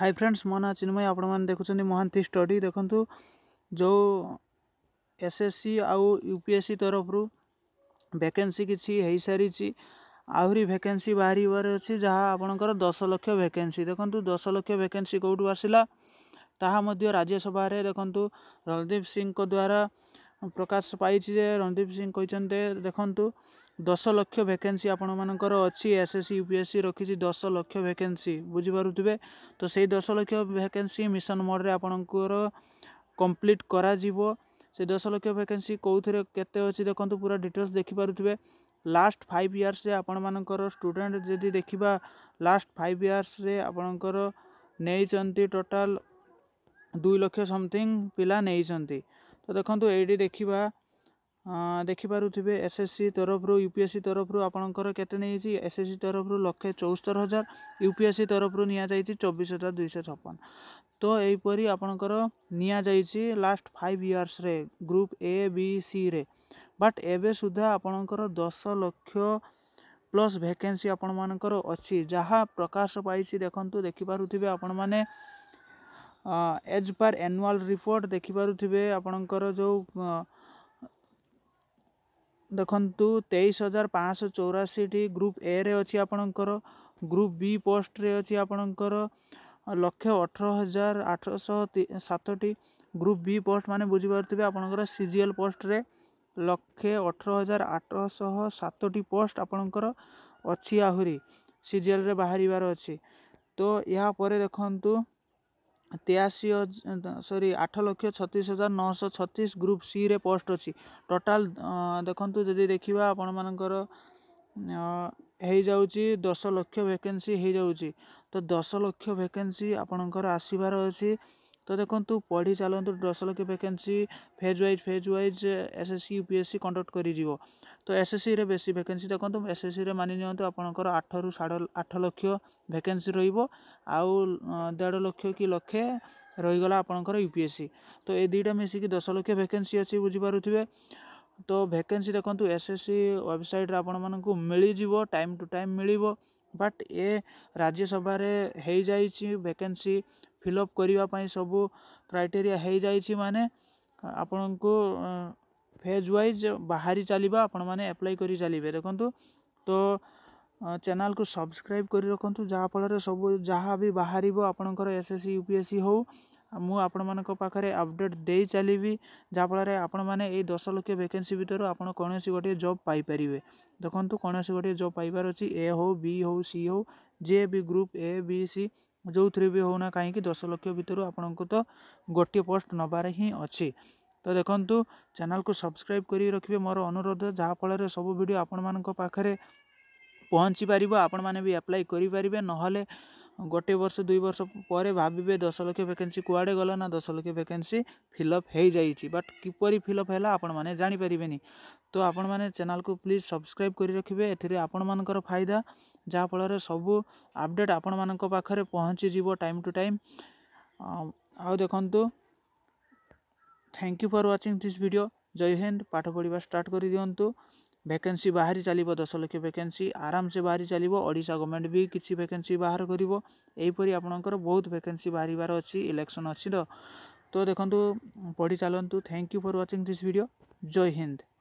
high friends ମୋ ନାଁ ଚିନ୍ମୟ ଆପଣମାନେ ଦେଖୁଛନ୍ତି ମହାନ୍ତି ଷ୍ଟଡ଼ି ଦେଖନ୍ତୁ ଯେଉଁ ଏସ୍ ଏସ୍ ସି ଆଉ ୟୁ ପି ଏସ୍ ସି ତରଫରୁ ଭ୍ୟାକେନ୍ସି କିଛି ହୋଇସାରିଛି ଆହୁରି ଭ୍ୟାକେନ୍ସି ବାହାରିବାର ଅଛି ଯାହା ଆପଣଙ୍କର ଦଶ ଲକ୍ଷ ଭ୍ୟାକେନ୍ସି ଦେଖନ୍ତୁ ଦଶ ଲକ୍ଷ ଭ୍ୟାକେନ୍ସି କେଉଁଠୁ ଆସିଲା ତାହା ମଧ୍ୟ ରାଜ୍ୟସଭାରେ ଦେଖନ୍ତୁ ରଣଦୀପ ସିଂଙ୍କ ଦ୍ୱାରା ପ୍ରକାଶ ପାଇଛି ଯେ ରଣଦୀପ ସିଂ କହିଛନ୍ତି ଯେ ଦେଖନ୍ତୁ ଦଶ ଲକ୍ଷ ଭେକେନ୍ସି ଆପଣମାନଙ୍କର ଅଛି S S C U P S C ରଖିଛି ଦଶ ଲକ୍ଷ ଭେକେନ୍ସି ବୁଝିପାରୁଥିବେ ତ ସେଇ ଦଶ ଲକ୍ଷ ଭେକେନ୍ସି ମିଶନ ମୋଡ଼ରେ ଆପଣଙ୍କର କମ୍ପ୍ଲିଟ୍ କରାଯିବ ସେ ଦଶ ଲକ୍ଷ ଭେକେନ୍ସି କେଉଁଥିରେ କେତେ ଅଛି ଦେଖନ୍ତୁ ପୁରା ଡିଟେଲ୍ସ ଦେଖିପାରୁଥିବେ ଲାଷ୍ଟ ଫାଇଭ୍ ଇୟର୍ସରେ ଆପଣମାନଙ୍କର ଷ୍ଟୁଡ଼େଣ୍ଟ ଯଦି ଦେଖିବା ଲାଷ୍ଟ ଫାଇଭ୍ ଇୟର୍ସରେ ଆପଣଙ୍କର ନେଇଛନ୍ତି ଟୋଟାଲ୍ ଦୁଇ ଲକ୍ଷ ସମଥିଙ୍ଗ ପିଲା ନେଇଛନ୍ତି ତ ଦେଖନ୍ତୁ ଏଇଠି ଦେଖିବା ଦେଖିପାରୁଥିବେ ଏସ୍ ଏସ୍ ସି ତରଫରୁ ୟୁ ପି ଏସ୍ ସି ତରଫରୁ ଆପଣଙ୍କର କେତେ ନେଇଛି ଏସ୍ ଏସ୍ ସି ତରଫରୁ ଲକ୍ଷେ ଚଉସ୍ତର ହଜାର ୟୁ ପି ଏସ୍ ସି ତରଫରୁ ନିଆଯାଇଛି ଚବିଶ ହଜାର ଦୁଇଶହ ଛପନ ତ ଏହିପରି ଆପଣଙ୍କର ନିଆଯାଇଛି ଲାଷ୍ଟ ଫାଇଭ୍ ଇୟର୍ସରେ ଗ୍ରୁପ୍ ଏ ବି ସିରେ ବଟ୍ ଏବେ ସୁଦ୍ଧା ଆପଣଙ୍କର ଦଶ ଲକ୍ଷ ପ୍ଲସ୍ ଭେକେନ୍ସି ଆପଣମାନଙ୍କର ଅଛି ଯାହା ପ୍ରକାଶ ପାଇଛି ଦେଖନ୍ତୁ ଦେଖିପାରୁଥିବେ ଆପଣମାନେ ଏଜ୍ ବାର୍ ଆନୁଆଲ୍ ରିପୋର୍ଟ ଦେଖିପାରୁଥିବେ ଆପଣଙ୍କର ଯେଉଁ ଦେଖନ୍ତୁ ତେଇଶ ହଜାର ପାଞ୍ଚଶହ ଚଉରାଅଶୀଟି ଗ୍ରୁପ୍ ଏରେ ଅଛି ଆପଣଙ୍କର ଗ୍ରୁପ୍ ବି ପୋଷ୍ଟରେ ଅଛି ଆପଣଙ୍କର ଲକ୍ଷେ ଅଠର ହଜାର ଆଠଶହ ସାତଟି ଗ୍ରୁପ୍ ବି ପୋଷ୍ଟ ମାନେ ବୁଝିପାରୁଥିବେ ଆପଣଙ୍କର ସି ଜି ଏଲ୍ ପୋଷ୍ଟରେ ଲକ୍ଷେ ଅଠର ହଜାର ଆଠଶହ ସାତଟି ପୋଷ୍ଟ ଆପଣଙ୍କର ଅଛି ଆହୁରି ସି ଜି ଏଲ୍ରେ ବାହାରିବାର ଅଛି ତ ଏହାପରେ ଦେଖନ୍ତୁ ତେୟାଅଶୀ ସରି ଆଠ ଲକ୍ଷ ଛତିଶ ହଜାର ନଅଶହ ଛତିଶ ଗ୍ରୁପ୍ ସିରେ ପୋଷ୍ଟ ଅଛି ଟୋଟାଲ୍ ଦେଖନ୍ତୁ ଯଦି ଦେଖିବା ଆପଣମାନଙ୍କର ହେଇଯାଉଛି ଦଶ ଲକ୍ଷ ଭେକେନ୍ସି ହେଇଯାଉଛି ତ ଦଶ ଲକ୍ଷ ଭେକେନ୍ସି ଆପଣଙ୍କର ଆସିବାର ଅଛି ତ ଦେଖନ୍ତୁ ପଢ଼ି ଚାଲନ୍ତୁ ଦଶ lakh vacancy phase wise phase wise S S C U P S C conduct କରିଯିବ ତ ଏସ୍ ଏସ୍ ସିରେ ବେଶୀ ଭେକେନ୍ସି ଦେଖନ୍ତୁ ଏସ୍ ଏସ୍ ସିରେ ମାନି ନିଅନ୍ତୁ ଆପଣଙ୍କର ଆଠରୁ ସାଢ଼େ ଆଠ ଲକ୍ଷ ଭେକେନ୍ସି ରହିବ ଆଉ ଦେଢ଼ ଲକ୍ଷ କି ଲକ୍ଷେ ରହିଗଲା ଆପଣଙ୍କର ୟୁ ପି ଏସ୍ ସି ତ ଏ ଦୁଇଟା ମିଶିକି ଦଶ ଲକ୍ଷ ଭେକେନ୍ସି ଅଛି ବୁଝିପାରୁଥିବେ ତ ଭେକେନ୍ସି ଦେଖନ୍ତୁ ଏସ୍ ଏସ୍ ସି ୱେବସାଇଟ୍ରେ ଆପଣମାନଙ୍କୁ ମିଳିଯିବ ଟାଇମ୍ ଟୁ ଟାଇମ୍ ମିଳିବ ବଟ୍ ଏ ରାଜ୍ୟସଭାରେ ହେଇଯାଇଛି ଭେକେନ୍ସି फिलअप करने सब क्राइटेरी मान आपण को फेज व्वज बाहरी चलो एप्लाय कर चलिए देखो तो चैनल को सब्सक्राइब कर रखु जहाँफल सब जहाँ भी बाहर आपणकर एस एस सी यूपीएससी हूँ ମୁଁ ଆପଣମାନଙ୍କ ପାଖରେ ଅପଡ଼େଟ୍ ଦେଇ ଚାଲିବି ଯାହାଫଳରେ ଆପଣମାନେ ଏଇ ଦଶ ଲକ୍ଷ ଭ୍ୟାକେନ୍ସି ଭିତରୁ ଆପଣ କୌଣସି ଗୋଟିଏ ଜବ୍ ପାଇପାରିବେ ଦେଖନ୍ତୁ କୌଣସି ଗୋଟିଏ ଜବ୍ ପାଇବାର ଅଛି ଏ ହେଉ ବି ହେଉ ସି ହେଉ ଯିଏ ବି ଗ୍ରୁପ୍ ଏ ବି ସି ଯେଉଁଥିରେ ବି ହେଉନା କାହିଁକି ଦଶ ଲକ୍ଷ ଭିତରୁ ଆପଣଙ୍କୁ ତ ଗୋଟିଏ ପୋଷ୍ଟ ନେବାର ହିଁ ଅଛି ତ ଦେଖନ୍ତୁ ଚ୍ୟାନେଲ୍କୁ ସବସ୍କ୍ରାଇବ୍ କରି ରଖିବେ ମୋର ଅନୁରୋଧ ଯାହାଫଳରେ ସବୁ ଭିଡ଼ିଓ ଆପଣମାନଙ୍କ ପାଖରେ ପହଞ୍ଚି ପାରିବ ଆପଣମାନେ ବି ଆପ୍ଲାଏ କରିପାରିବେ ନହେଲେ ଗୋଟେ ବର୍ଷ ଦୁଇ ବର୍ଷ ପରେ ଭାବିବେ ଦଶ ଲକ୍ଷ ଭ୍ୟାକେନ୍ସି କୁଆଡ଼େ ଗଲା ନା ଦଶ ଲକ୍ଷ ଭ୍ୟାକେନ୍ସି ଫିଲ୍ଅପ୍ ହୋଇଯାଇଛି ବଟ୍ କିପରି ଫିଲ୍ଅପ୍ ହେଲା ଆପଣମାନେ ଜାଣିପାରିବେନି ତ ଆପଣମାନେ ଚ୍ୟାନେଲ୍କୁ ପ୍ଲିଜ୍ ସବସ୍କ୍ରାଇବ୍ କରି ରଖିବେ ଏଥିରେ ଆପଣମାନଙ୍କର ଫାଇଦା ଯାହାଫଳରେ ସବୁ ଅପଡ଼େଟ୍ ଆପଣମାନଙ୍କ ପାଖରେ ପହଞ୍ଚିଯିବ ଟାଇମ୍ ଟୁ ଟାଇମ୍ ଆଉ ଦେଖନ୍ତୁ thank you for watching this video Jai Hind ପାଠ ପଢ଼ିବା ଷ୍ଟାର୍ଟ କରିଦିଅନ୍ତୁ ଭ୍ୟାକେନ୍ସି ବାହାରି ଚାଲିବ ଦଶ ଲକ୍ଷ ଭ୍ୟାକେନ୍ସି ଆରାମସେ ବାହାରି ଚାଲିବ ଓଡ଼ିଶା ଗଭର୍ଣ୍ଣମେଣ୍ଟ ବି କିଛି ଭ୍ୟାକେନ୍ସି ବାହାର କରିବ ଏହିପରି ଆପଣଙ୍କର ବହୁତ ଭ୍ୟାକେନ୍ସି ବାହାରିବାର ଅଛି ଇଲେକ୍ସନ୍ ଅଛି ତ ତ ଦେଖନ୍ତୁ ପଢ଼ି ଚାଲନ୍ତୁ thank you for watching this video Jai Hind